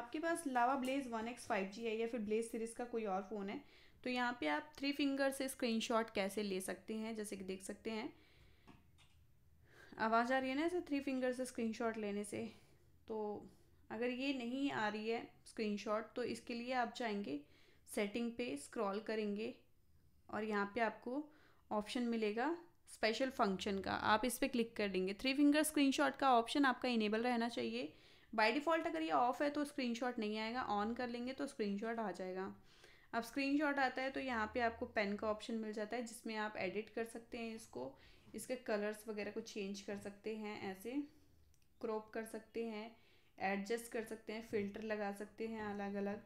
आपके पास Lava Blaze one X five G है या फिर ब्लेज सीरीज़ का कोई और फ़ोन है तो यहाँ पे आप थ्री फिंगर से शॉट कैसे ले सकते हैं जैसे कि देख सकते हैं आवाज़ आ रही है ना ऐसे थ्री फिंगर से शॉट लेने से तो अगर ये नहीं आ रही है शॉट तो इसके लिए आप जाएंगे सेटिंग पे स्क्रॉल करेंगे और यहाँ पे आपको ऑप्शन मिलेगा स्पेशल फंक्शन का आप इस पर क्लिक कर देंगे थ्री फिंगर स्क्रीनशॉट का ऑप्शन आपका इनेबल रहना चाहिए बाय डिफ़ॉल्ट अगर ये ऑफ़ है तो स्क्रीन नहीं आएगा ऑन कर लेंगे तो स्क्रीन आ जाएगा अब स्क्रीन आता है तो यहाँ पर आपको पेन का ऑप्शन मिल जाता है जिसमें आप एडिट कर सकते हैं इसको इसके कलर्स वगैरह को चेंज कर सकते हैं ऐसे क्रॉप कर सकते हैं एडजस्ट कर सकते हैं फिल्टर लगा सकते हैं अलग अलग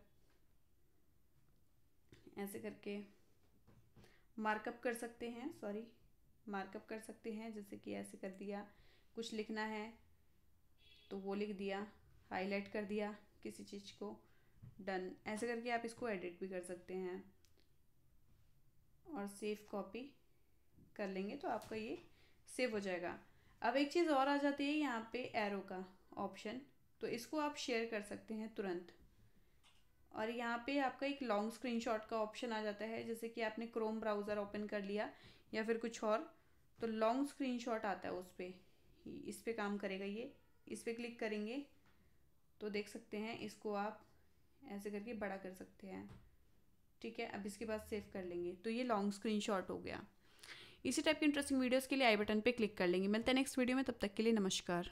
ऐसे करके मार्कअप कर सकते हैं सॉरी मार्कअप कर सकते हैं जैसे कि ऐसे कर दिया कुछ लिखना है तो वो लिख दिया हाईलाइट कर दिया किसी चीज़ को डन ऐसे करके आप इसको एडिट भी कर सकते हैं और सेव कॉपी कर लेंगे तो आपका ये सेव हो जाएगा अब एक चीज़ और आ जाती है यहाँ पे एरो का ऑप्शन तो इसको आप शेयर कर सकते हैं तुरंत और यहाँ पे आपका एक लॉन्ग स्क्रीनशॉट का ऑप्शन आ जाता है जैसे कि आपने क्रोम ब्राउज़र ओपन कर लिया या फिर कुछ और तो लॉन्ग स्क्रीनशॉट आता है उस पर इस पर काम करेगा ये इस पर क्लिक करेंगे तो देख सकते हैं इसको आप ऐसे करके बड़ा कर सकते हैं ठीक है अब इसके बाद सेव कर लेंगे तो ये लॉन्ग शॉट हो गया इसी टाइप की इंटरेस्टिंग वीडियोज़ के लिए आई बटन पर क्लिक कर लेंगे मिलते हैं नेक्स्ट वीडियो में तब तक के लिए नमस्कार